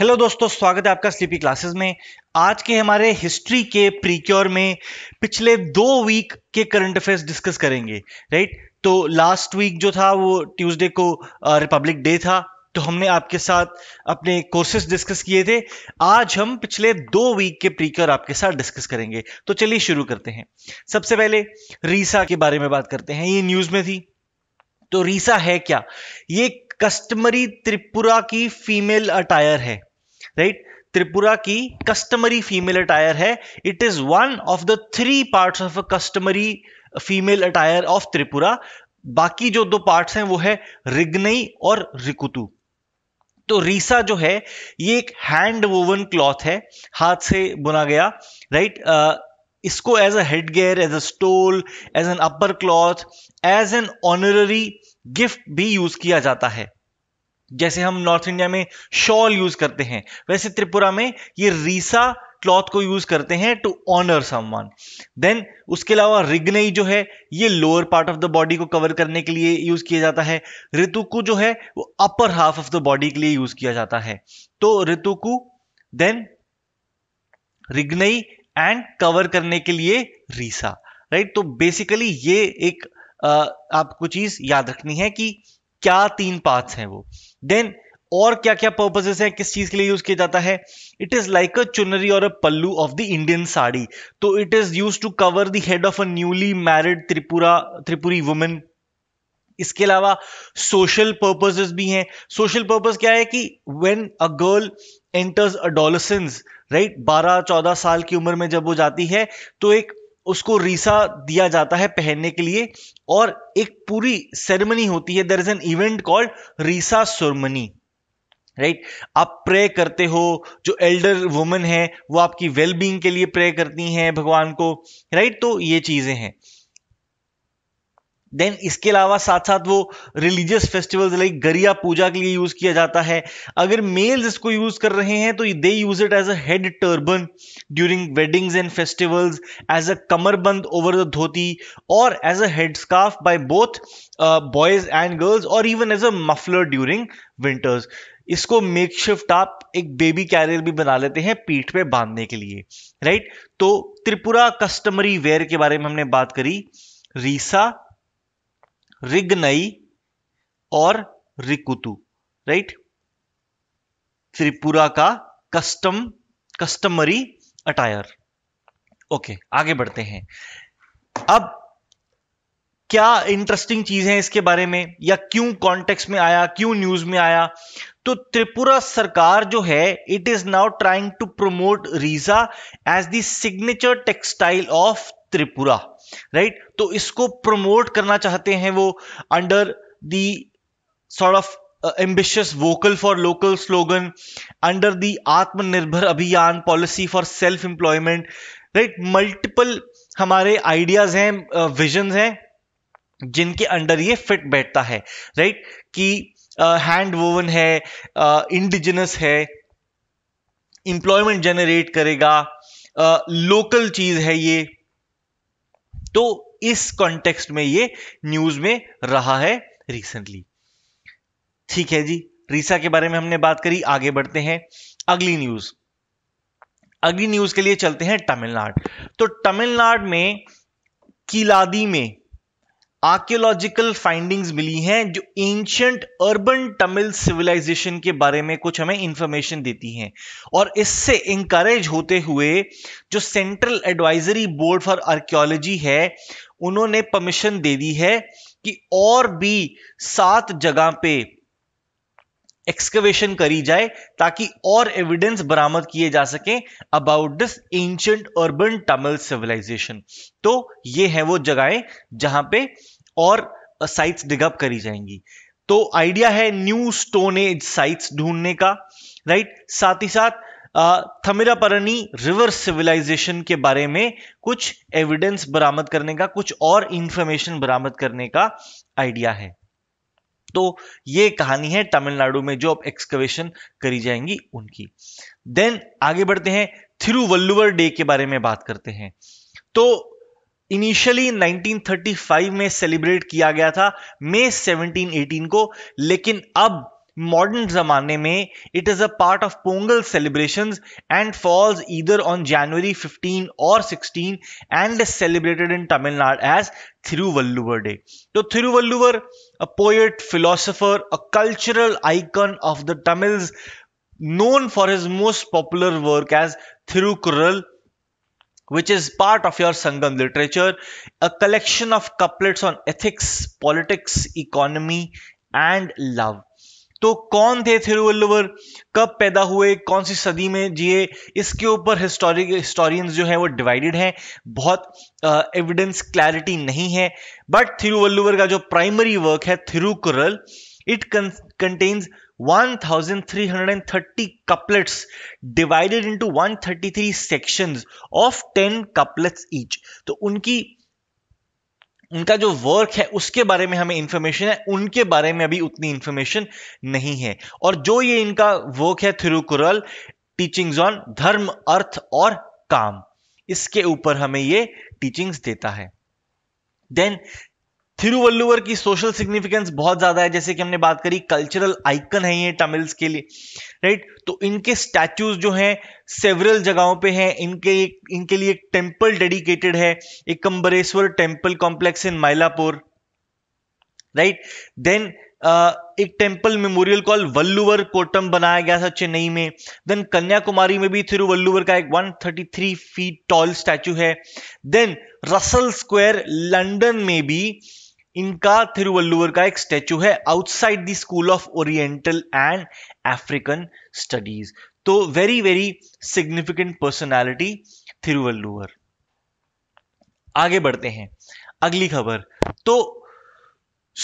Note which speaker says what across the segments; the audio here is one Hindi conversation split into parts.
Speaker 1: हेलो दोस्तों स्वागत है आपका स्लीपी क्लासेस में आज के हमारे हिस्ट्री के प्रीक्योर में पिछले दो वीक के करंट अफेयर्स डिस्कस करेंगे राइट तो लास्ट वीक जो था वो ट्यूसडे को रिपब्लिक डे था तो हमने आपके साथ अपने कोर्सेज डिस्कस किए थे आज हम पिछले दो वीक के प्रीक्योर आपके साथ डिस्कस करेंगे तो चलिए शुरू करते हैं सबसे पहले रीसा के बारे में बात करते हैं ये न्यूज में थी तो रीसा है क्या ये कस्टमरी त्रिपुरा की फीमेल अटायर है राइट त्रिपुरा की कस्टमरी फीमेल अटायर है it is one of the three parts of a customary female attire of Tripura बाकी जो दो पार्ट्स हैं वो है रिग्नई और रिकुतु तो रीसा जो है ये एक हैंड वोवन क्लॉथ है हाथ से बुना गया राइट इसको as a headgear as a stole as an upper cloth as an honorary gift भी यूज किया जाता है जैसे हम नॉर्थ इंडिया में शॉल यूज करते हैं वैसे त्रिपुरा में ये रीसा क्लॉथ को यूज करते हैं टू ऑनर समवन देन उसके अलावा रिग्नई जो है ये lower part of the body को कवर करने के लिए यूज किया जाता है ऋतुकु जो है वो upper half of the body के लिए यूज किया जाता है तो rituku then rignai and cover करने के लिए रीसा राइट तो बेसिकली ये एक आ, आपको चीज याद रखनी है कि क्या तीन पार्ट हैं वो देन और क्या क्या पर्पजेस हैं किस चीज के लिए यूज किया जाता है it is like a chunri और a pallu of the Indian sari तो it is use to cover the head of a newly married Tripura Tripuri woman इसके अलावा सोशल पर्पजेस भी हैं सोशल पर्पज क्या है कि when a girl enters adolescence right बारह चौदह साल की उम्र में जब वो जाती है तो एक उसको रीसा दिया जाता है पहनने के लिए और एक पूरी सेरेमनी होती है there is an event called Risa Sormani right right? आप प्रे करते हो जो एल्डर वुमेन है वो आपकी वेलबींग के लिए प्रे करती हैं भगवान को राइट right? तो ये चीजें हैं देन इसके अलावा साथ साथ वो रिलीजियस फेस्टिवल्स लाइक गरिया पूजा के लिए यूज़ किया जाता है अगर मेल्स इसको यूज़ कर रहे हैं तो they use it as a head turban during weddings and festivals as a kamarband over the dhoti और as a head scarf by both boys and girls और even as a muffler during winters इसको मेक शिफ्ट आप एक बेबी कैरियर भी बना लेते हैं पीठ पे बांधने के लिए राइट तो त्रिपुरा कस्टमरी वेयर के बारे में हमने बात करी रीसा रिग्नई और रिकुतु राइट त्रिपुरा का कस्टम कस्टमरी अटायर ओके आगे बढ़ते हैं अब क्या इंटरेस्टिंग चीज है इसके बारे में या क्यों कॉन्टेक्स्ट में आया क्यों न्यूज में आया तो त्रिपुरा सरकार जो है it is now trying to promote risa as the signature textile of Tripura right तो इसको प्रमोट करना चाहते हैं वो under the sort of ambitious vocal for local slogan under the Atmanirbhar Abhiyan policy for self employment right multiple हमारे आइडियाज हैं विजन uh, हैं जिनके अंडर ये फिट बैठता है राइट right? कि हैंड uh, वोवन है इंडिजिनस uh, है इंप्लॉयमेंट जनरेट करेगा लोकल uh, चीज है ये तो इस कॉन्टेक्स्ट में ये न्यूज में रहा है रिसेंटली ठीक है जी रीसा के बारे में हमने बात करी आगे बढ़ते हैं अगली न्यूज अगली न्यूज के लिए चलते हैं तमिलनाडु तो तमिलनाडु में किलादी में आर्कियोलॉजिकल फाइंडिंग्स मिली हैं जो एंशंट अर्बन तमिल सिविलाइजेशन के बारे में कुछ हमें इंफॉर्मेशन देती हैं और इससे इंकरेज होते हुए जो Central Advisory Board for Archaeology है उन्होंने परमिशन दे दी है कि और भी सात जगह पे एक्सकवेशन करी जाए ताकि और एविडेंस बरामद किए जा सके about this ancient urban Tamil civilisation तो ये है वो जगहें जहां पे और साइट्स डिगअप करी जाएंगी तो आइडिया है न्यू स्टोन एज साइट्स ढूंढने का राइट साथ ही साथ थमिरापरनी रिवर सिविलाइजेशन के बारे में कुछ एविडेंस बरामद करने का कुछ और इंफॉर्मेशन बरामद करने का आइडिया है तो ये कहानी है तमिलनाडु में जो अब एक्सकवेशन करी जाएंगी उनकी देन आगे बढ़ते हैं थिरुवल्लुवर डे के बारे में बात करते हैं तो इनिशियली 1935 में सेलिब्रेट किया गया था मई 1718 को लेकिन अब modern zamane mein it is a part of pongal celebrations and falls either on january 15 or 16 and is celebrated in tamil nadu as thiruvalluvar day so thiruvalluvar a poet philosopher a cultural icon of the tamils known for his most popular work as thirukural which is part of your Sangam literature, a collection of couplets on ethics, politics, economy, and love. तो कौन थे थिरुवल्लुवर कब पैदा हुए कौन सी सदी में जिए इसके ऊपर हिस्टोरिक हिस्टोरियंस जो हैं वो डिवाइडेड हैं बहुत एविडेंस क्लैरिटी नहीं है बट थिरुवल्लुवर का जो प्राइमरी वर्क है Thirukkural it contains 1330 couplets divided into 133 sections of 10 couplets each तो उनकी उनका जो वर्क है उसके बारे में हमें इंफॉर्मेशन है उनके बारे में अभी उतनी इन्फॉर्मेशन नहीं है और जो ये इनका वर्क है थिरुकुरल टीचिंग्स ऑन धर्म अर्थ और काम इसके ऊपर हमें ये टीचिंग्स देता है देन थिरुवल्लुवर की सोशल सिग्निफिकेंस बहुत ज्यादा है जैसे कि हमने बात करी कल्चरल आइकन है ये तमिल्स के लिए राइट तो इनके स्टैचूज जो हैं सेवरल जगहों पे हैं इनके इनके लिए एक टेम्पल डेडिकेटेड है एक Kambareshwar temple complex in Mylapore right then Uh, एक temple memorial call Valluvar Kottam बनाया गया था चेन्नई में देन कन्याकुमारी में भी थिरुवल्लुवर का एक 133 फीट टॉल स्टैचू है देन रसल स्क्वायर लंदन में भी इनका थिरुवल्लुवर का एक स्टेचू है outside the School of Oriental and African Studies तो very very significant personality Thiruvalluvar आगे बढ़ते हैं अगली खबर तो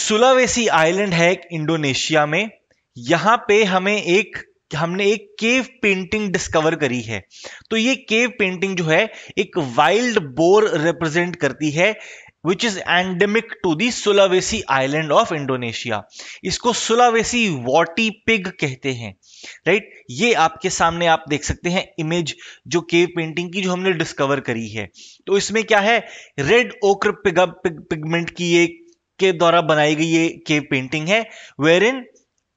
Speaker 1: सुलावेसी आइलैंड है इंडोनेशिया में यहां पे हमें एक हमने एक केव पेंटिंग डिस्कवर करी है तो ये केव पेंटिंग जो है एक वाइल्ड बोर रिप्रेजेंट करती है which is endemic to the Sulawesi island of Indonesia इसको सुलावेसी वॉटी पिग कहते हैं राइट right? ये आपके सामने आप देख सकते हैं इमेज जो केव पेंटिंग की जो हमने डिस्कवर करी है तो इसमें क्या है रेड ओकर पिगमेंट की ये के द्वारा बनाई गई ये केव पेंटिंग है where in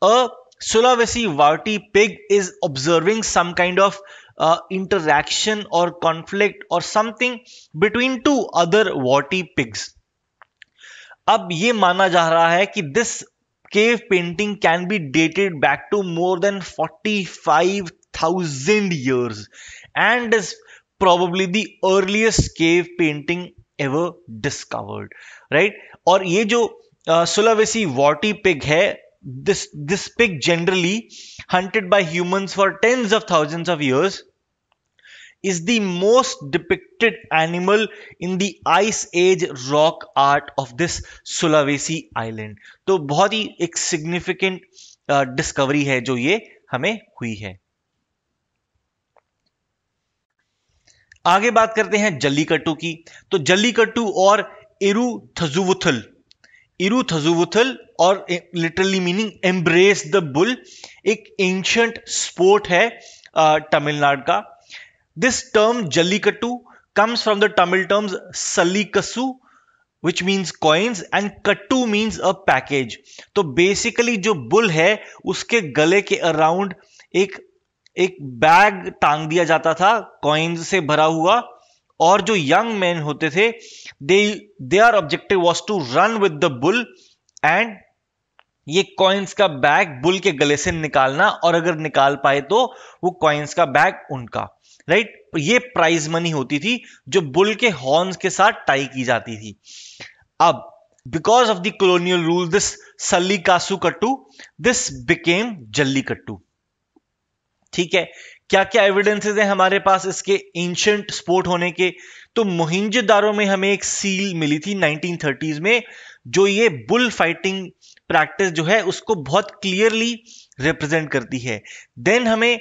Speaker 1: a Sulawesi warty pig is observing some kind of interaction और कॉन्फ्लिक्ट और something between two other warty pigs अब यह माना जा रहा है कि this cave painting can be dated back to more than forty five thousand years and is probably the earliest cave painting ever discovered right और ये जो सुलवेसी वॉटी पिग है this this pig generally hunted by humans for tens of thousands of years is the most depicted animal in the ice age rock art of this sulawesi island to bahut hi ek significant uh, discovery hai jo ye hame hui hai आगे बात करते हैं जल्लीकट्टू की तो जल्लीकट्टू और एरू थजुवुथल इरुथजुवुथल और literally meaning embrace the bull एक एंशंट स्पोर्ट है तमिलनाडु का this term jallikattu comes from the Tamil terms sallikasu which means coins and kattu means a package तो बेसिकली जो बुल है उसके गले के अराउंड एक एक बैग टांग दिया जाता था कॉइन्स से भरा हुआ और जो यंग मैन होते थे they are objective was to run with the bull एंड ये कॉइन्स का बैग बुल के गले से निकालना और अगर निकाल पाए तो वो कॉइन्स का बैग उनका राइट ये प्राइज मनी होती थी जो बुल के हॉर्न्स के साथ टाई की जाती थी अब because because of the colonial rule kattu this became jalli kattu ठीक है क्या क्या एविडेंसेस हैं हमारे पास इसके एंशंट स्पोर्ट होने के तो मोहिंजदारों में हमें एक सील मिली थी 1930s में जो ये बुल फाइटिंग प्रैक्टिस जो है उसको बहुत क्लियरली रिप्रेजेंट करती है देन हमें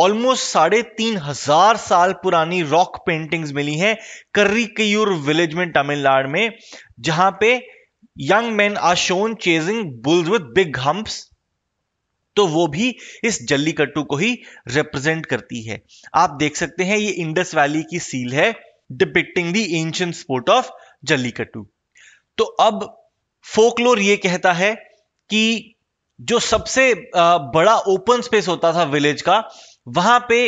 Speaker 1: ऑलमोस्ट साढ़े तीन हजार साल पुरानी रॉक पेंटिंग्स मिली हैं कर्रिकयूर विलेज में तमिलनाडु में जहां पे young man are shown chasing bulls with big humps तो वो भी इस जल्लीकट्टू को ही रिप्रेजेंट करती है आप देख सकते हैं ये इंडस वैली की सील है depicting the ancient sport of jallikattu तो अब फोकलोर ये कहता है कि जो सबसे बड़ा ओपन स्पेस होता था विलेज का वहां पे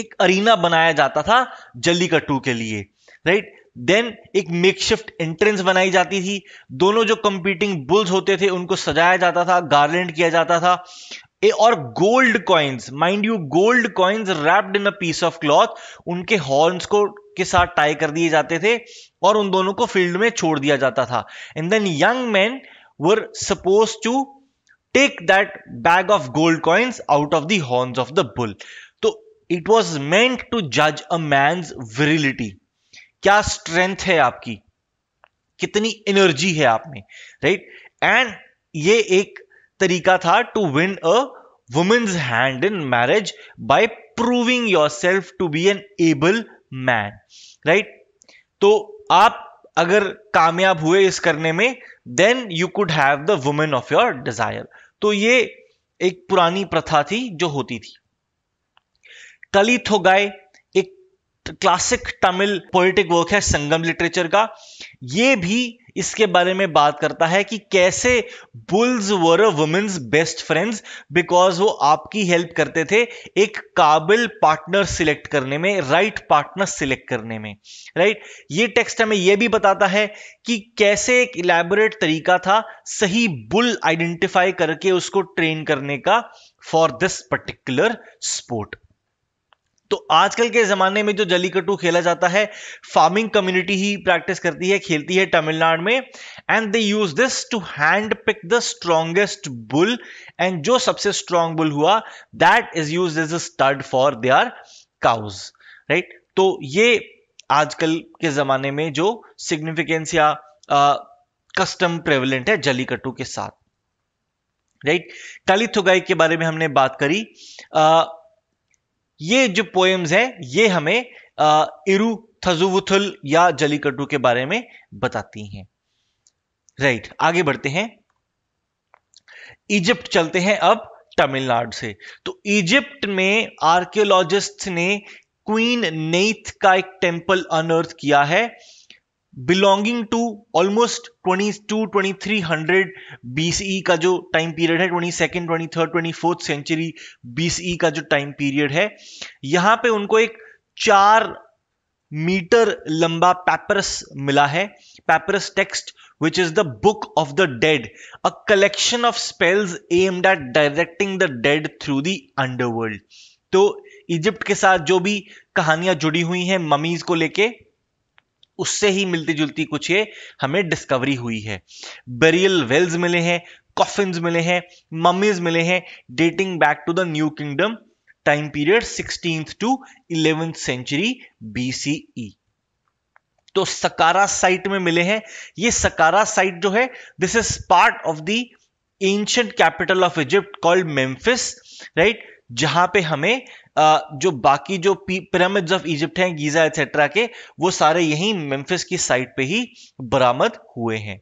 Speaker 1: एक अरीना बनाया जाता था जल्लीकट्टू के लिए राइट देन एक मेकशिफ्ट एंट्रेंस बनाई जाती थी दोनों जो कंपीटिंग बुल्स होते थे उनको सजाया जाता था गार्लेंड किया जाता था ए और gold coins mind you gold coins wrapped in a piece of cloth उनके हॉर्न्स को के साथ टाई कर दिए जाते थे और उन दोनों को फील्ड में छोड़ दिया जाता था and then young man were supposed to take that bag of gold coins out of the horns of the bull तो इट वॉज मेंट टू जज अ मैं विरिलिटी क्या स्ट्रेंथ है आपकी कितनी एनर्जी है आप में राइट एंड ये एक तरीका था to win a women's hand in marriage by proving yourself to be an able man right तो आप अगर कामयाब हुए इस करने में then you could have the women of your desire तो ये एक पुरानी प्रथा थी जो होती थी Kalithogai classic Tamil poetic work है संगम लिटरेचर का ये भी इसके बारे में बात करता है कि कैसे bulls were women's best friends because वो आपकी हेल्प करते थे एक काबिल पार्टनर सिलेक्ट करने में राइट पार्टनर सिलेक्ट करने में राइट right? ये टेक्स्ट हमें ये भी बताता है कि कैसे एक इलेबोरेट तरीका था सही बुल आइडेंटिफाई करके उसको ट्रेन करने का फॉर दिस पर्टिकुलर स्पोर्ट तो आजकल के ज़माने में जो जलीकट्टू खेला जाता है फार्मिंग कम्युनिटी ही प्रैक्टिस करती है खेलती है तमिलनाडु में and they use this to hand pick the strongest bull एंड जो सबसे स्ट्रॉन्ग बुल हुआ that is used as a stud for our cows right तो ये आजकल के ज़माने में जो सिग्निफिकेंस या कस्टम प्रेवलेंट है जलीकट्टू के साथ राइट right? काली के बारे में हमने बात करी uh, ये जो पोएम्स है ये हमें इरु थजुवुथुल या जलीकट्टू के बारे में बताती हैं राइट right, आगे बढ़ते हैं इजिप्ट चलते हैं अब तमिलनाडु से तो इजिप्ट में आर्कियोलॉजिस्ट ने क्वीन नेथ का एक टेम्पल अनअर्थ किया है बिलोंगिंग टू ऑलमोस्ट 22 2300 बीसीई का जो टाइम पीरियड है third twenty fourth century BCE e का जो टाइम पीरियड है यहां पे उनको एक चार मीटर लंबा पैपरस मिला है papyrus text which is the book of the dead a collection of spells aimed at directing the dead through the underworld तो इजिप्ट के साथ जो भी कहानियां जुड़ी हुई हैं ममीज को लेके उससे ही मिलती जुलती कुछ ये हमें डिस्कवरी हुई है बेरियल वेल्स मिले हैं कॉफिन्स मिले हैं ममीज मिले हैं dating back to the new kingdom time period sixteen to eleventh century BCE तो सकारा साइट में मिले हैं ये सकारा साइट जो है this is part of the ancient capital of Egypt called Memphis right जहां पे हमें जो बाकी जो पिरामिड्स ऑफ इजिप्ट हैं गीजा एक्सेट्रा के वो सारे यहीं मेम्फिस की साइट पे ही बरामद हुए हैं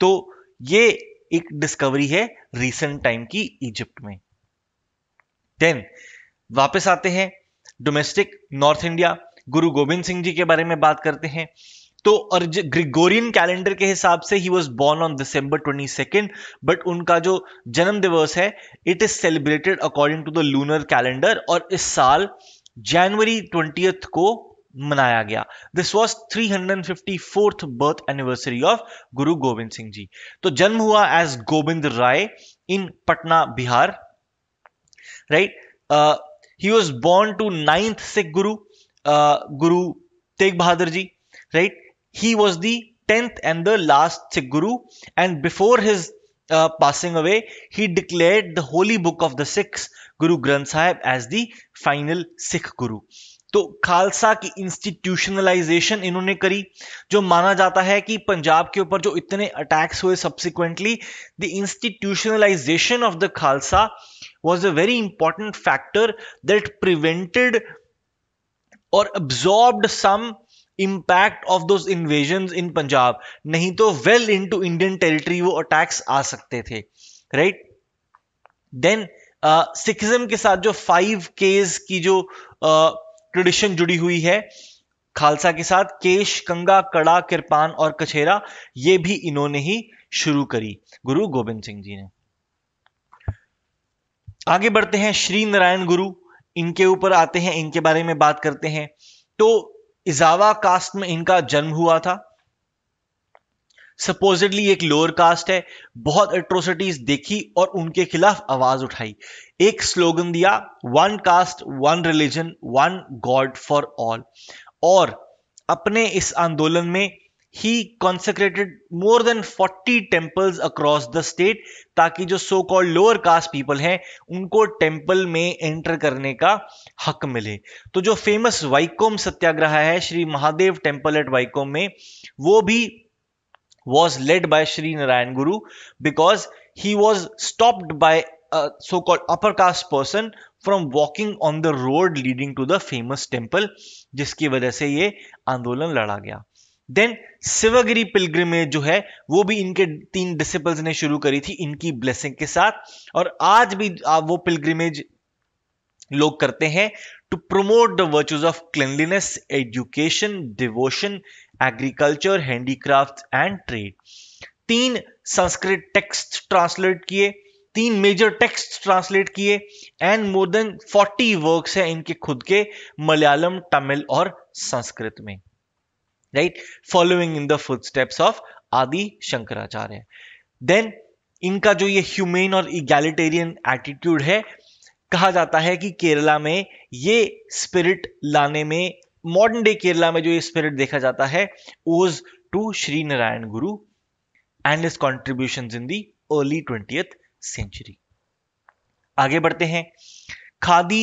Speaker 1: तो ये एक डिस्कवरी है रीसेंट टाइम की इजिप्ट में देन वापस आते हैं डोमेस्टिक नॉर्थ इंडिया गुरु गोविंद सिंह जी के बारे में बात करते हैं तो और ग्रिगोरियन कैलेंडर के हिसाब से he was born on December twenty second but उनका जो जन्म दिवस है it is celebrated according to the lunar calendar और इस साल जनवरी ट्वेंटी को मनाया गया this was three hundred fifty fourth birth anniversary of Guru Gobind Singh ji तो जन्म हुआ as Gobind Rai in Patna Bihar right he was born to ninth Sikh Guru Guru Tegh Bahadur ji right he was the 10th and the last Sikh Guru, and before his uh, passing away, he declared the holy book of the Sikhs, Guru Granth Sahib, as the final Sikh Guru. तो खालसा की इंस्टीट्यूशनलाइजेशन इन्होंने करी जो माना जाता है कि पंजाब के ऊपर जो इतने अटैक्स हुए subsequently the institutionalisation of the Khalsa was a very important factor that prevented और absorbed some impact of those invasion in Punjab नहीं तो well into Indian territory वो अटैक्स आ सकते थे राइट देन सिखिज्म के साथ जो फाइव केज की जो ट्रेडिशन uh, जुड़ी हुई है खालसा के साथ केश कंगा कड़ा किरपान और कछेरा ये भी इन्होंने ही शुरू करी गुरु गोविंद सिंह जी ने आगे बढ़ते हैं श्री नारायण गुरु इनके ऊपर आते हैं इनके बारे में बात करते हैं तो इजावा कास्ट में इनका जन्म हुआ था सपोजिटली एक लोअर कास्ट है बहुत अट्रोसिटीज देखी और उनके खिलाफ आवाज उठाई एक स्लोगन दिया one caste one religion one god for all और अपने इस आंदोलन में ही concentrated more than forty temples across the state ताकि जो so called lower caste people हैं उनको टेम्पल में एंटर करने का हक मिले तो जो फेमस वाइकोम सत्याग्रह है श्री महादेव टेम्पल एट वाइकोम में वो भी was led by Shri Narayana Guru because he was stopped by so called upper caste person from walking on the road leading to the famous temple जिसकी वजह से ये आंदोलन लड़ा गया देन शिवगिरी पिलग्रिमेज जो है वो भी इनके तीन डिसिपल्स ने शुरू करी थी इनकी ब्लेसिंग के साथ और आज भी वो पिलग्रिमेज लोग करते हैं to promote the virtues of cleanliness education devotion agriculture handicraft and trade तीन संस्कृत टेक्स्ट ट्रांसलेट किए तीन मेजर टेक्स्ट ट्रांसलेट किए एंड मोर देन 40 वर्क्स हैं इनके खुद के मलयालम तमिल और संस्कृत में right? Following in the footsteps of Adi Shankaracharya. Then इनका जो ये ह्यूमेन और इगैलिटेरियन एटीट्यूड है कहा जाता है कि केरला में ये स्पिरिट लाने में मॉडर्न डे केरला में जो ये स्पिरिट देखा जाता है ओज to Shri Narayana Guru and his contribution in the early twenty century आगे बढ़ते हैं खादी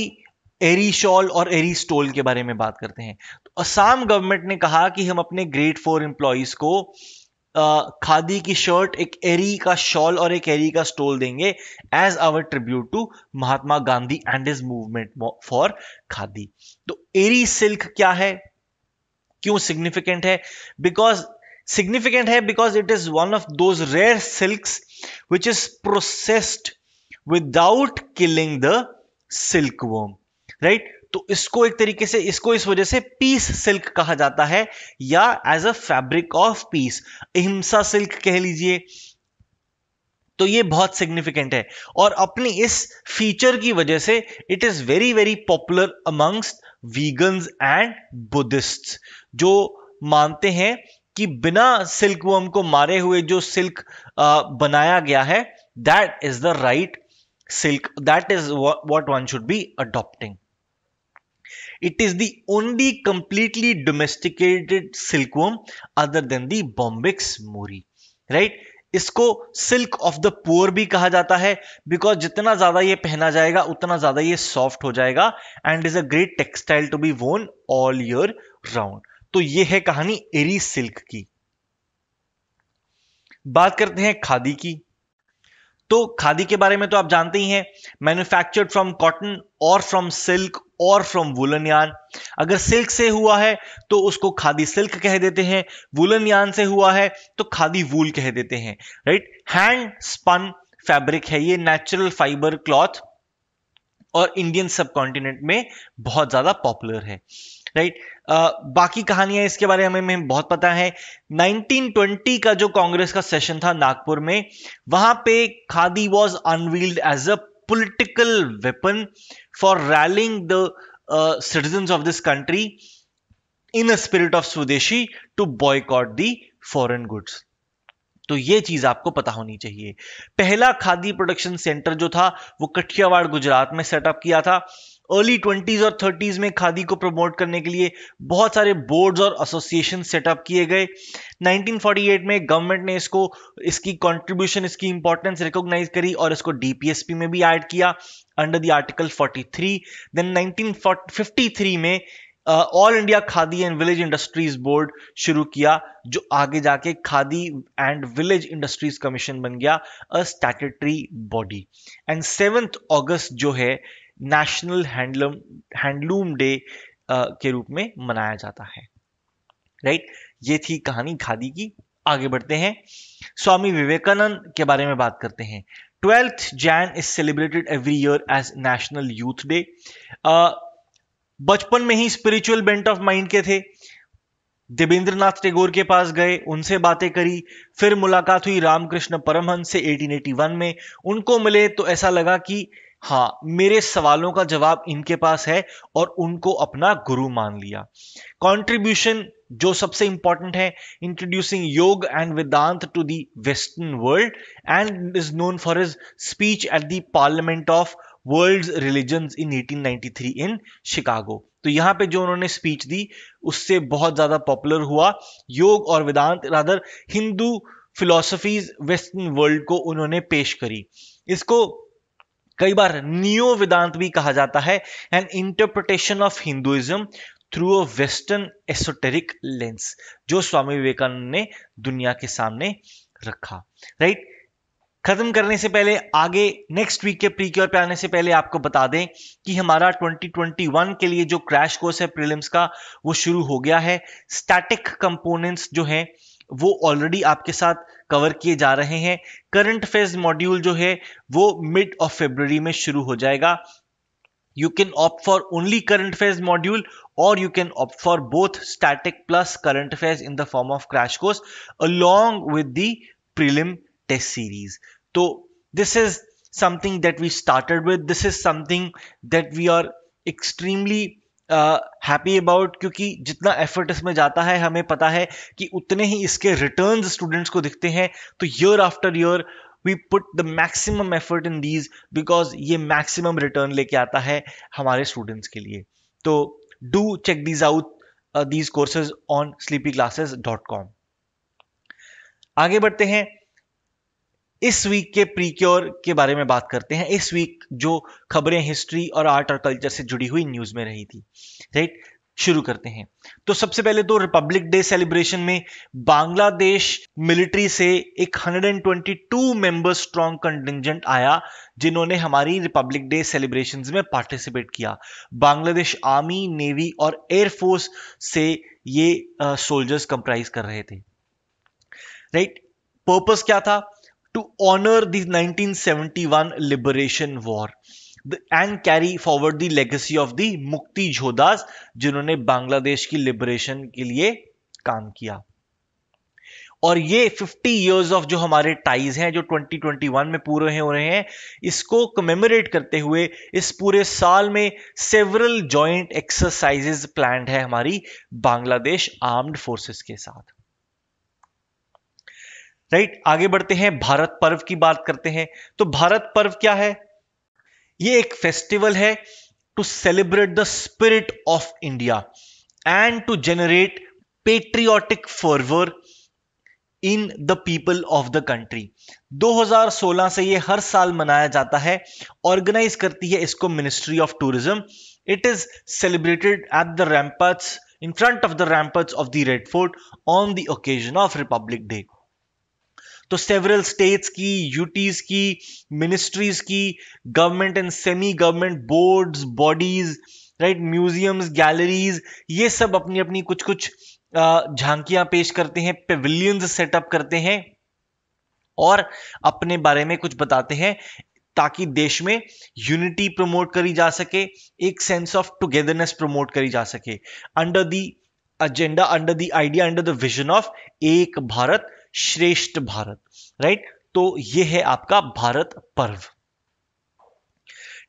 Speaker 1: एरीशॉल और एरीस्टोल के बारे में बात करते हैं तो असम गवर्नमेंट ने कहा कि हम अपने ग्रेट फोर एम्प्लॉयज को खादी की शर्ट एक एरी का शॉल और एक एरी का स्टोल देंगे as our tribute to Mahatma Gandhi and his movement for khadi तो एरी सिल्क क्या है क्यों सिग्निफिकेंट है बिकॉज सिग्निफिकेंट है because it is one of those rare silk which is processed without killing the silk worm right right? तो इसको एक तरीके से इसको इस वजह से पीस सिल्क कहा जाता है या as a fabric of peace ahimsa silk कह लीजिए तो ये बहुत सिग्निफिकेंट है और अपनी इस फीचर की वजह से it is very very popular amongst vegans and Buddhist जो मानते हैं कि बिना सिल्क वर्म को मारे हुए जो सिल्क बनाया गया है that is the right silk that is what one should be adopting it is the only completely domesticated silkworm other than the Bombyx mori right इसको सिल्क ऑफ द पोअर भी कहा जाता है बिकॉज जितना ज्यादा ये पहना जाएगा उतना ज्यादा ये सॉफ्ट हो जाएगा and is a great textile to be worn all year round तो ये है कहानी एरी सिल्क की बात करते हैं खादी की तो खादी के बारे में तो आप जानते ही हैं मैन्युफैक्चर्ड फ्रॉम कॉटन और फ्रॉम सिल्क और फ्रॉम वुलन यान अगर सिल्क से हुआ है तो उसको खादी सिल्क कह देते हैं वुलन यान से हुआ है तो खादी वूल कह देते हैं राइट हैंड स्पन फैब्रिक है ये नेचुरल फाइबर क्लॉथ और इंडियन सब कॉन्टिनेंट में बहुत ज्यादा पॉपुलर है राइट uh, बाकी कहानियां इसके बारे में हमें बहुत पता है 1920 का जो कांग्रेस का सेशन था नागपुर में वहां पे khadi was unveiled as a political weapon for rallying the citizen of this country in in a spirit of Swadeshi to boycott the foreign तो ये चीज आपको पता होनी चाहिए पहला खादी प्रोडक्शन सेंटर जो था वो कठियावाड़ गुजरात में सेटअप किया था अर्ली ट्वेंटीज़ और थर्टीज़ में खादी को प्रमोट करने के लिए बहुत सारे बोर्ड्स और एसोसिएशन सेटअप किए गए 1948 में गवर्नमेंट ने इसको इसकी कंट्रीब्यूशन इसकी इंपॉर्टेंस रिकॉग्नाइज करी और इसको डीपीएसपी में भी ऐड किया अंडर द आर्टिकल 43 देन 1953 में all India khadi and village industries board शुरू किया जो आगे जाके khadi and village industries commission बन गया a statutory body and seventh August जो है नेशनल हैंडलूम हैंडलूम डे के रूप में मनाया जाता है राइट ये थी कहानी खादी की आगे बढ़ते हैं स्वामी विवेकानंद के बारे में बात करते हैं twelfth Jan is celebrated every year as national youth day बचपन में ही स्पिरिचुअल बेंट ऑफ माइंड के थे देवेंद्र नाथ टेगोर के पास गए उनसे बातें करी फिर मुलाकात हुई रामकृष्ण परमहंस से 1881 में उनको मिले तो ऐसा लगा कि हाँ मेरे सवालों का जवाब इनके पास है और उनको अपना गुरु मान लिया कॉन्ट्रीब्यूशन जो सबसे इंपॉर्टेंट है introducing yoga and Vedanta to the western world and is known for his speech at the parliament of world religion in 1893 in Chicago तो यहाँ पे जो उन्होंने स्पीच दी उससे बहुत ज्यादा पॉपुलर हुआ योग और Vedanta rather Hindu philosophies western world को उन्होंने पेश करी इसको कई बार नियो वेदांत भी कहा जाता है an interpretation of Hinduism through a western esoteric lens जो स्वामी विवेकानंद ने दुनिया के सामने रखा राइट right? खत्म करने से पहले आगे नेक्स्ट वीक के प्री क्योर पे आने से पहले आपको बता दें कि हमारा 2021 के लिए जो क्रैश कोर्स है प्रीलिम्स का वो शुरू हो गया है स्टैटिक कंपोनेंट्स जो हैं वो ऑलरेडी आपके साथ कवर किए जा रहे हैं करंट फेज मॉड्यूल जो है वो मिड ऑफ फेब्रवरी में शुरू हो जाएगा you can opt for only current affairs module और you can opt for both static plus current affairs in the form of crash course along with the prelim test series तो this is something that we started with this is something that we are extremely happy about क्योंकि जितना एफर्ट इसमें जाता है हमें पता है कि उतने ही इसके रिटर्न स्टूडेंट्स को दिखते हैं तो year after year we put the maximum effort in these because ये मैक्सिमम रिटर्न लेके आता है हमारे स्टूडेंट्स के लिए तो do check these out these courses on Sleepy Classes dot com आगे बढ़ते हैं इस वीक के प्रीक्योर के बारे में बात करते हैं इस वीक जो खबरें हिस्ट्री और आर्ट और कल्चर से जुड़ी हुई न्यूज में रही थी राइट शुरू करते हैं तो सबसे पहले तो रिपब्लिक डे सेलिब्रेशन में बांग्लादेश मिलिट्री से एक 122 मेंबर स्ट्रॉन्ग कंटिजेंट आया जिन्होंने हमारी रिपब्लिक डे सेलिब्रेशन में पार्टिसिपेट किया बांग्लादेश आर्मी नेवी और एयरफोर्स से ये सोल्जर्स कंप्राइज कर रहे थे राइट right? पर्पस क्या था to honor the 1971 liberation war and carry forward the legacy of the mukti jodhas jinhone bangladesh ki liberation ke liye kaam kiya और ये 50 इयर्स ऑफ जो हमारे टाइज हैं जो 2021 में पूरे हैं हो रहे हैं इसको कमेमोरेट करते हुए इस पूरे साल में सेवरल जॉइंट एक्सरसाइजेज प्लान है हमारी बांग्लादेश आर्म्ड फोर्सेस के साथ राइट आगे बढ़ते हैं भारत पर्व की बात करते हैं तो भारत पर्व क्या है ये एक फेस्टिवल है to celebrate the spirit of India and to generate patriotic fervour in the people of the country 2016 से ये हर साल मनाया जाता है ऑर्गेनाइज करती है इसको ministry of tourism it is celebrated at the ramparts in front of the ramparts of the Red Fort on the occasion of Republic Day तो सेवरल स्टेट्स की यूटीज की मिनिस्ट्रीज की government and semi government boards bodies right museums galleries ये सब अपनी अपनी कुछ कुछ झांकियां पेश करते हैं पेविलियंस सेटअप करते हैं और अपने बारे में कुछ बताते हैं ताकि देश में यूनिटी प्रमोट करी जा सके एक सेंस ऑफ टुगेदरनेस प्रमोट करी जा सके under the agenda under the idea under the vision of Ek Bharat Shreshtha Bharat right तो ये है आपका Bharat Parv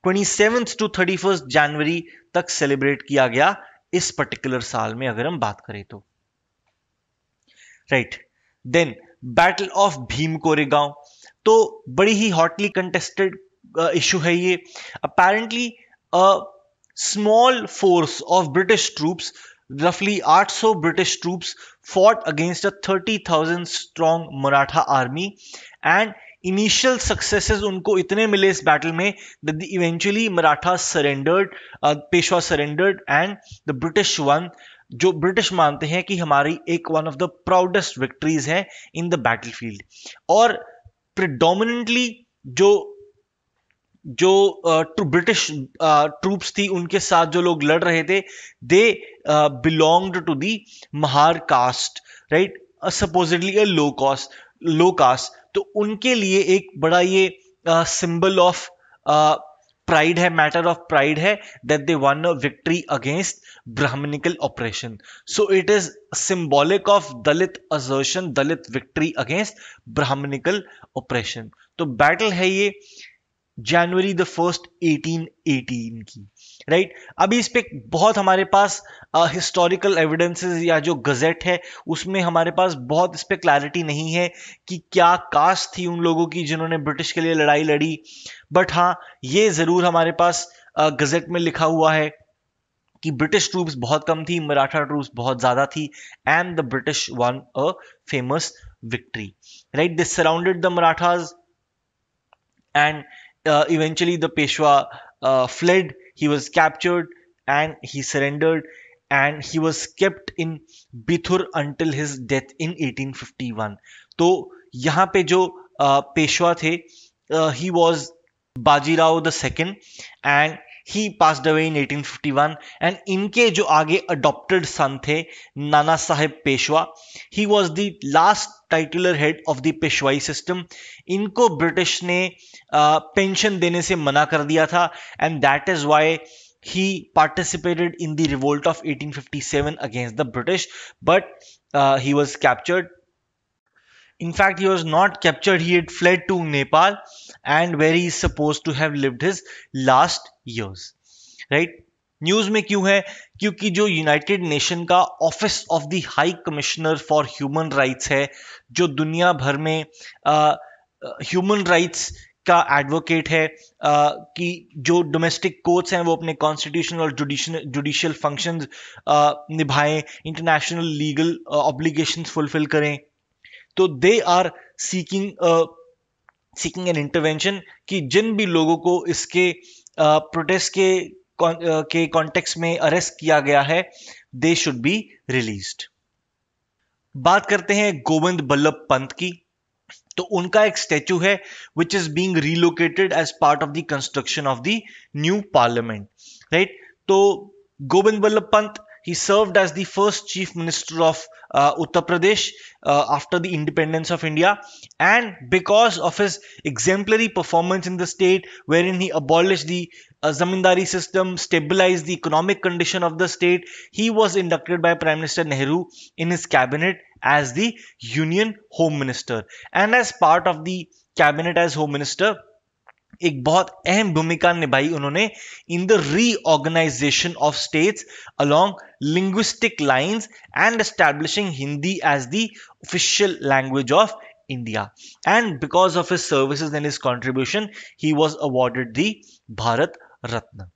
Speaker 1: twenty to thirty first January तक सेलिब्रेट किया गया इस पर्टिकुलर साल में अगर हम बात करें तो right then battle of Bhima Koregaon तो बड़ी ही हॉटली कंटेस्टेड इशू है ये apparently small force of British troops roughly 800 British troops fought against a 30,000 strong Maratha army and initial successes unko itne mile is battle mein that the eventually Maratha surrendered, uh, Peshwa surrendered and the British won जो ब्रिटिश मानते हैं कि हमारी एक one of the proudest victories है इन द बैटलफील्ड और प्रिडोमिनेंटली जो जो ब्रिटिश ट्रूप्स थी उनके साथ जो लोग लड़ रहे थे they belonged to the Mahar caste right supposedly a low caste low caste तो उनके लिए एक बड़ा ये सिंबल ऑफ प्राइड है मैटर ऑफ प्राइड है that they won a victory against Brahmanical oppression so it is symbolic of Dalit assertion Dalit victory against Brahmanical oppression तो बैटल है ये जनवरी द फर्स्ट 1818 की राइट right? अभी इस पे बहुत हमारे पास हिस्टोरिकल एविडेंसेस या जो गजेट है उसमें हमारे पास बहुत इस पे क्लैरिटी नहीं है कि क्या कास्ट थी उन लोगों की जिन्होंने ब्रिटिश के लिए लड़ाई लड़ी बट हाँ ये ज़रूर हमारे पास गजेट में लिखा हुआ है कि ब्रिटिश ट्रूप्स बहुत कम थी मराठा ट्रूप्स बहुत ज़्यादा थी and the British won a famous victory right this surrounded the Marathas and uh, eventually the Peshwa uh, fled, he was captured and he surrendered and he was kept in Bithur until his death in 1851. So, यहाँ पे जो पेशवा uh, थे he was Bajirao the he pass away in 1851 and इनके जो आगे अडॉप्टेड सन थे Nana Saheb Peshwa he was the last titular head of the Peshwai system इनको ब्रिटिश ने पेंशन देने से मना कर दिया था and that is why he participated in the revolt of 1857 against the British, but uh, he was captured In fact, he was not captured, he had fled to Nepal and where he is supposed to have lived his last years. Right? News में क्यों है क्योंकि जो यूनाइटेड नेशन का office of the high commissioner for human rights है जो दुनिया भर में ह्यूमन राइट्स का एडवोकेट है आ, कि जो डोमेस्टिक कोर्ट्स हैं वो अपने कॉन्स्टिट्यूशनल और जुडिशियल फंक्शंस निभाएं इंटरनेशनल लीगल ऑब्लिगेशंस फुलफिल करें तो they are seeking seeking an intervention कि जिन भी लोगों को इसके प्रोटेस्ट uh, के uh, के कॉन्टेक्स में अरेस्ट किया गया है दे शुड बी रिलीज्ड बात करते हैं गोविंद बल्लभ पंत की तो उनका एक स्टैचू है which is being relocated as part of the construction of the new parliament right तो Govind Ballabh Pant He served as the first chief minister of uh, Uttar Pradesh uh, after the independence of India. And because of his exemplary performance in the state, wherein he abolished the uh, zamindari system, stabilized the economic condition of the state, he was inducted by Prime Minister Nehru in his cabinet as the Union Home Minister. And as part of the cabinet as Home Minister, एक बहुत अहम भूमिका निभाई उन्होंने in the reorganisation of state along linguistic line and establishing Hindi as the official language of India and because of his services and his contribution he was awarded the Bharat Ratna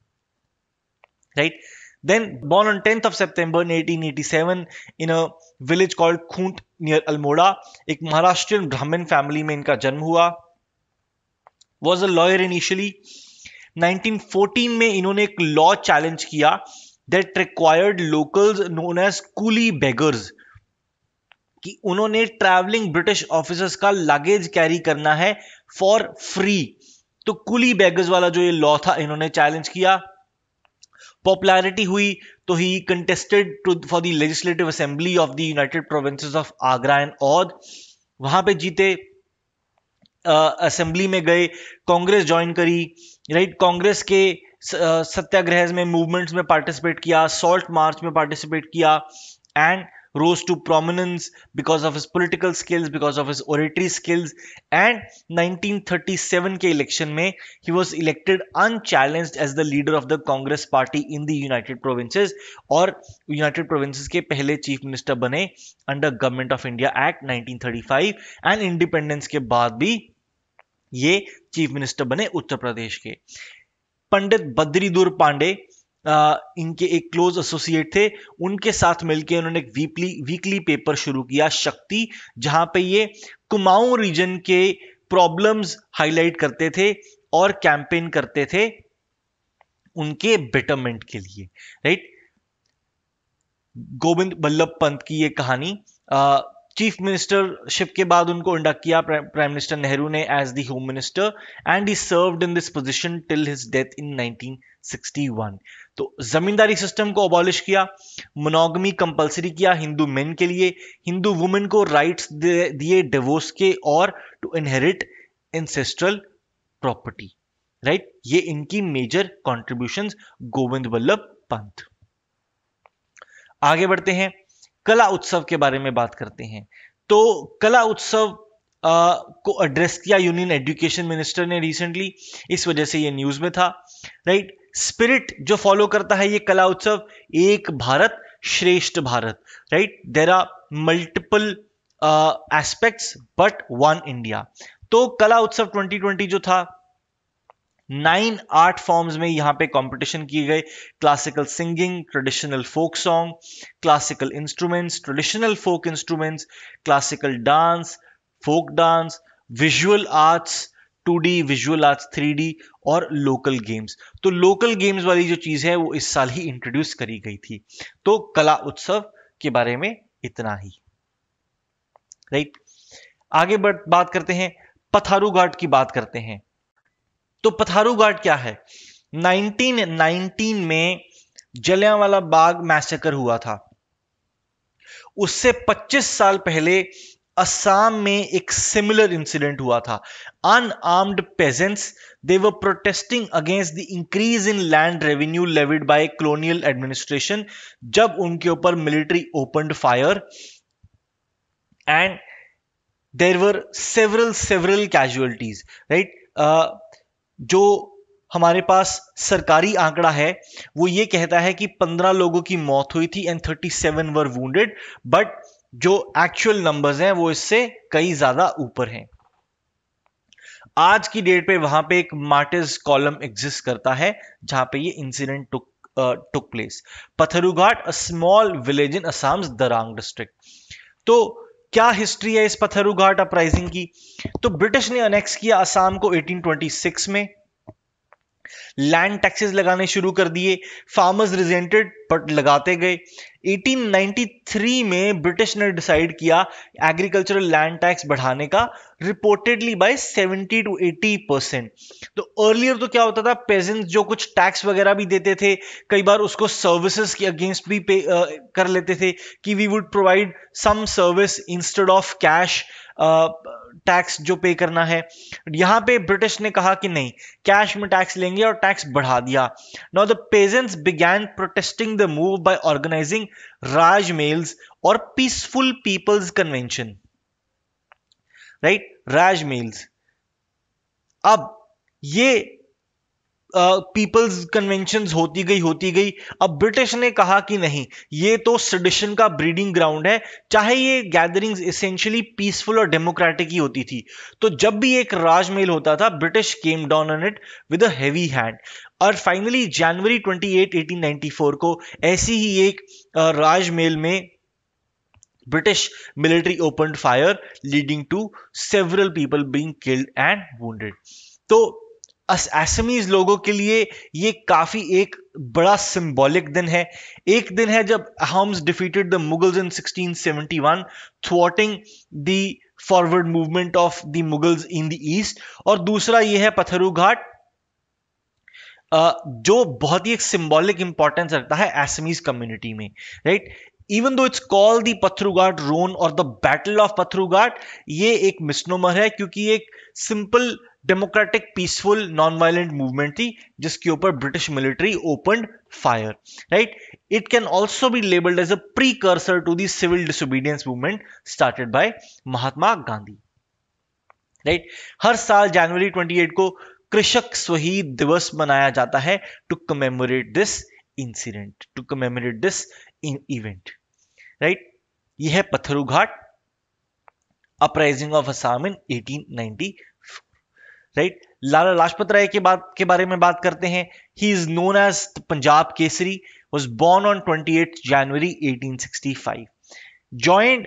Speaker 1: right then born on tenth of September eighty seven in a village called Khunt near Almora एक महाराष्ट्रियन ब्राह्मण फैमिली में इनका जन्म हुआ वॉज अ लॉयर इनिशियली 1914 में इन्होंने एक लॉ चैलेंज किया that required locals known as coolie beggars कि उन्होंने ट्रैवलिंग ब्रिटिश ऑफिसर्स का लगेज कैरी करना है फॉर फ्री तो कुली बैगर्स वाला जो ये लॉ था इन्होंने चैलेंज किया पॉपुलैरिटी हुई तो he contested to for the legislative assembly of the united provinces of Agra and Oudh वहां पे जीते असेंबली में गए कांग्रेस ज्वाइन करी राइट कांग्रेस के सत्याग्रह में मूवमेंट्स में पार्टिसिपेट किया सॉल्ट मार्च में पार्टिसिपेट किया and rose to prominence because of his political skills because of his oratory skills and nineteen thirty seven के इलेक्शन में he was elected unchallenged as the leader of the Congress party in the united provinces और यूनाइटेड प्रोविंसेज के पहले चीफ मिनिस्टर बने under government of India act nineteen thirty five and independence के बाद भी ये चीफ मिनिस्टर बने उत्तर प्रदेश के पंडित बद्रीदुर पांडे इनके एक क्लोज एसोसिएट थे उनके साथ मिलकर उन्होंने एक वीकली वीकली पेपर शुरू किया शक्ति जहां पे ये कुमाऊं रीजन के प्रॉब्लम्स हाईलाइट करते थे और कैंपेन करते थे उनके बेटरमेंट के लिए राइट गोविंद बल्लभ पंत की ये कहानी चीफ मिनिस्टरशिप के बाद उनको इंडक्ट किया प्राइम मिनिस्टर नेहरू ने as the home minister and he served in this position till his death in 1961 तो जमींदारी सिस्टम को अबॉलिश किया मोनोगमी कंपलसरी किया हिंदू मेन के लिए हिंदू वुमेन को राइट्स दिए डिवोर्स के और to inherit ancestral property right ये इनकी मेजर कॉन्ट्रीब्यूशन गोविंद वल्लभ पंत आगे बढ़ते हैं कला उत्सव के बारे में बात करते हैं तो कला उत्सव आ, को एड्रेस किया यूनियन एजुकेशन मिनिस्टर ने रिसेंटली इस वजह से ये न्यूज में था राइट स्पिरिट जो फॉलो करता है ये कला उत्सव Ek Bharat Shreshtha Bharat right there are multiple aspects but one India तो कला उत्सव 2020 जो था नाइन आर्ट फॉर्म्स में यहाँ पे कंपटीशन किए गए classical singing traditional folk song classical instruments traditional folk instruments classical dance folk dance visual arts two D visual arts three D और लोकल गेम्स तो लोकल गेम्स वाली जो चीज़ है वो इस साल ही इंट्रोड्यूस करी गई थी तो कला उत्सव के बारे में इतना ही राइट आगे बढ़ बात करते हैं पथारू घाट की बात करते हैं तो पथारू घाट क्या है 1919 में जलियांवाला बाग मैसेकर हुआ था उससे 25 साल पहले असम में एक सिमिलर इंसिडेंट हुआ था unarmed peasants they were protesting against the increase in land revenue levied by colonial administration जब उनके ऊपर military open fire and there were several several casualties right जो हमारे पास सरकारी आंकड़ा है वो ये कहता है कि 15 लोगों की मौत हुई थी एंड 37 वर वेड बट जो एक्चुअल नंबर्स हैं वो इससे कई ज्यादा ऊपर हैं आज की डेट पे वहां पे एक मार्टिस कॉलम एग्जिस्ट करता है जहां पे ये incident took took place Patharughat a small village in Assam Darrang district तो क्या हिस्ट्री है इस पथरू घाट अपराइजिंग की तो ब्रिटिश ने अनेक्स किया असम को 1826 में लैंड टैक्सेस लगाने शुरू कर दिए फार्मर्स रिजेंटेड बट लगाते गए 1893 में ब्रिटिश ने डिसाइड किया एग्रीकल्चरल लैंड टैक्स बढ़ाने का रिपोर्टेडली बाय 70 टू 80 परसेंट तो अर्लियर तो क्या होता था पेजेंट्स जो कुछ टैक्स वगैरह भी देते थे कई बार उसको सर्विसेज के अगेंस्ट भी पे आ, कर लेते थे कि we would provide some service instead of cash tax जो पे करना है यहां पे ब्रिटिश ने कहा कि नहीं कैश में टैक्स लेंगे और टैक्स बढ़ा दिया now the peasants began protesting the move by organising raj mels और peaceful people's convention right raj mels अब ये पीपल्स कन्वेंशन होती गई होती गई अब ब्रिटिश ने कहा कि नहीं ये तो सडिशन का ब्रीडिंग ग्राउंड है चाहे ये गैदरिंग्स इसेंशियली पीसफुल और डेमोक्रेटिक ही होती थी तो जब भी एक राजमेल होता था British came down on it with a heavy hand और फाइनली जनवरी 28 1894 को ऐसी ही एक राजमेल में British military open fire leading to several people being killed and wed तो असमीज लोगों के लिए ये काफी एक बड़ा सिंबॉलिक दिन है एक दिन है जब हम्स डिफीटेड द मुगल्स इन 1671 thwarting the forward movement of the Mughals in the east और दूसरा ये है पथरू घाट जो बहुत ही एक सिंबॉलिक इंपॉर्टेंस रखता है एसमीज कम्युनिटी में right even though it's call the Patharughat Ran और द बैटल ऑफ पथरूघाट ये एक मिसनोमर है क्योंकि एक simple democratic peaceful non violent movement थी जिसके ऊपर British military open fire right it can also be labelled as a precursor to the civil disobedience movement started by Mahatma Gandhi right हर साल जनवरी 28 को कृषक शहीद दिवस मनाया जाता है to commemorate this incident to commemorate this event right ये है Patharughat uprising of Assam in eighteen right Lala Lajpat Rai के बाद के बारे में बात करते हैं he is known as Punjab Kesari was born on twenty eight January eighteen sixty five joined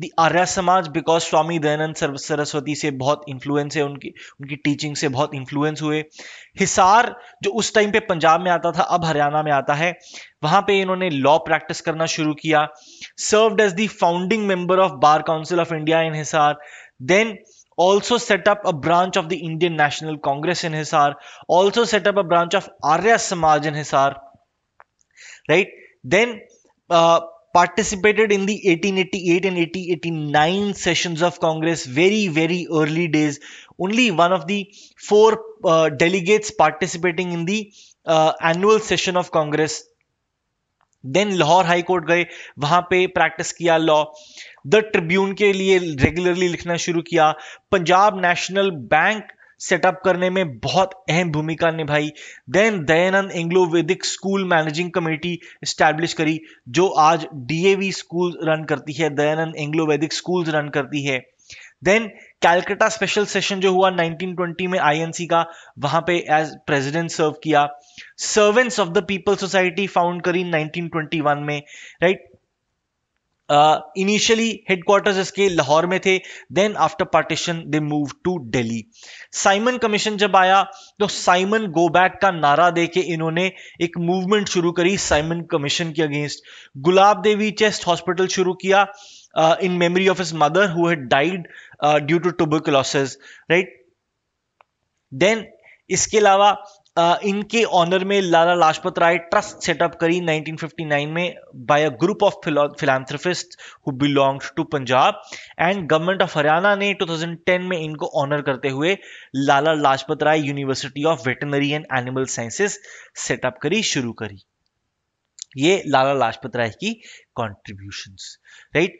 Speaker 1: the Arya Samaj because स्वामी दयानंद सरस्वती से बहुत इन्फ्लुएंस है उनकी उनकी टीचिंग से बहुत इन्फ्लुएंस हुए हिसार जो उस टाइम पे पंजाब में आता था अब हरियाणा में आता है वहां पे इन्होंने लॉ प्रैक्टिस करना शुरू किया served as the founding member of bar council of India in Hisar then also set up a branch of the Indian national Congress in Hisar also set up a branch of Arya Samaj in Hisar right then participated in the 1888 and 1889 sessions of Congress, very, very early days. Only one of the four uh, delegates participating in the uh, annual session of Congress. Then Lahore High Court, गए वहां पे practice किया law. The Tribune के लिए regularly लिखना शुरू किया पंजाब नेशनल बैंक सेटअप करने में बहुत अहम भूमिका निभाई then Dayanand Anglo Vedic school managing committee establish करी जो आज डीएवी स्कूल रन करती है Dayanand Anglo Vedic school run करती है देन कैलकाटा स्पेशल सेशन जो हुआ 1920 में आईएनसी का वहां पे एज प्रेसिडेंट सर्व किया servants of the people society found करी 1921 में राइट इनिशियली हेडक्वार्टर्स इसके लाहौर में थे then after partition they move to Delhi Simon commission जब आया तो साइमन गो बैक का नारा दे के इन्होंने एक मूवमेंट शुरू करी साइमन कमीशन के against Gulab Devi chest hospital शुरू किया in memory of his mother who had died due to tuberculosis right then इसके अलावा इनके ऑनर में लाला लाजपत राय ट्रस्ट सेटअप करी 1959 में by a group of philanthropist who belongs to Punjab and government of Haryana ने 2010 में इनको ऑनर करते हुए Lala Lajpat Rai university of veterinary and animal sciences setup करी शुरू करी ये लाला लाजपत राय की कॉन्ट्रीब्यूशन राइट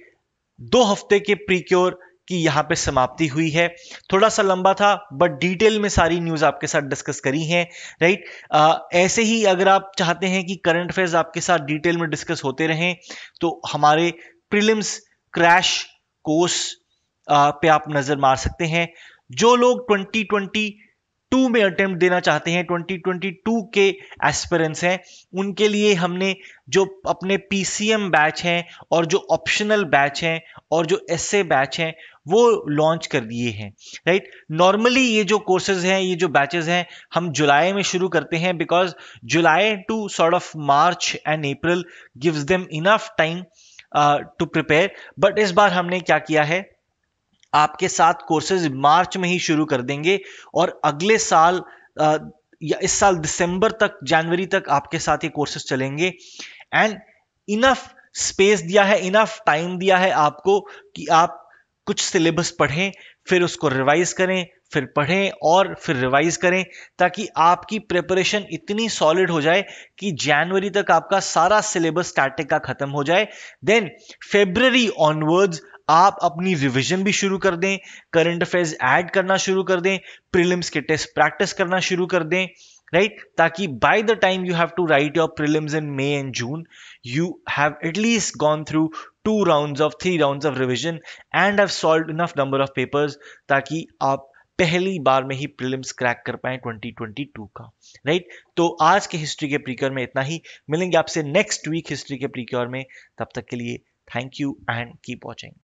Speaker 1: दो हफ्ते के प्रीक्योर की यहाँ पे समाप्ति हुई है थोड़ा सा लंबा था बट डिटेल में सारी न्यूज़ आपके साथ डिस्कस करी है राइट आ, ऐसे ही अगर आप चाहते हैं कि करंट अफेयर्स आपके साथ डिटेल में डिस्कस होते रहें तो हमारे प्रिलिम्स क्रैश कोर्स पे आप नज़र मार सकते हैं जो लोग 2022 में अटेम्प्ट देना चाहते हैं 2022 के एस्पिरेंट्स हैं उनके लिए हमने जो अपने पीसीएम बैच हैं और जो ऑप्शनल बैच हैं और जो एसए बैच हैं वो लॉन्च कर दिए हैं राइट नॉर्मली ये जो कोर्सेज हैं ये जो बैचेज हैं हम जुलाई में शुरू करते हैं because July to sort of March and April gives them enough time to prepare but इस बार हमने क्या किया है आपके साथ कोर्सेज मार्च में ही शुरू कर देंगे और अगले साल uh, या इस साल दिसंबर तक जनवरी तक आपके साथ ये कोर्सेज चलेंगे एंड इनफ स्पेस दिया है इनफ टाइम दिया है आपको कि आप कुछ सिलेबस पढ़ें फिर उसको रिवाइज करें फिर पढ़ें और फिर रिवाइज करें ताकि आपकी प्रिपरेशन इतनी सॉलिड हो जाए कि जनवरी तक आपका सारा सिलेबस स्टैटिक का खत्म हो जाए देन फेब्ररी ऑनवर्ड्स आप अपनी रिवीजन भी शुरू कर दें करंट अफेयर्स ऐड करना शुरू कर दें प्रीलिम्स के टेस्ट प्रैक्टिस करना शुरू कर दें राइट right? ताकि by the time you have to write your prelims in May and June you have at least gone through two round of three round of revision and have solve enough number of papers ताकि आप पहली बार में ही प्रिलिम्स क्रैक कर पाए 2022 का राइट तो आज के हिस्ट्री के प्रीक्योर में इतना ही मिलेंगे आपसे नेक्स्ट वीक हिस्ट्री के प्रीक्योर में तब तक के लिए thank you and keep watching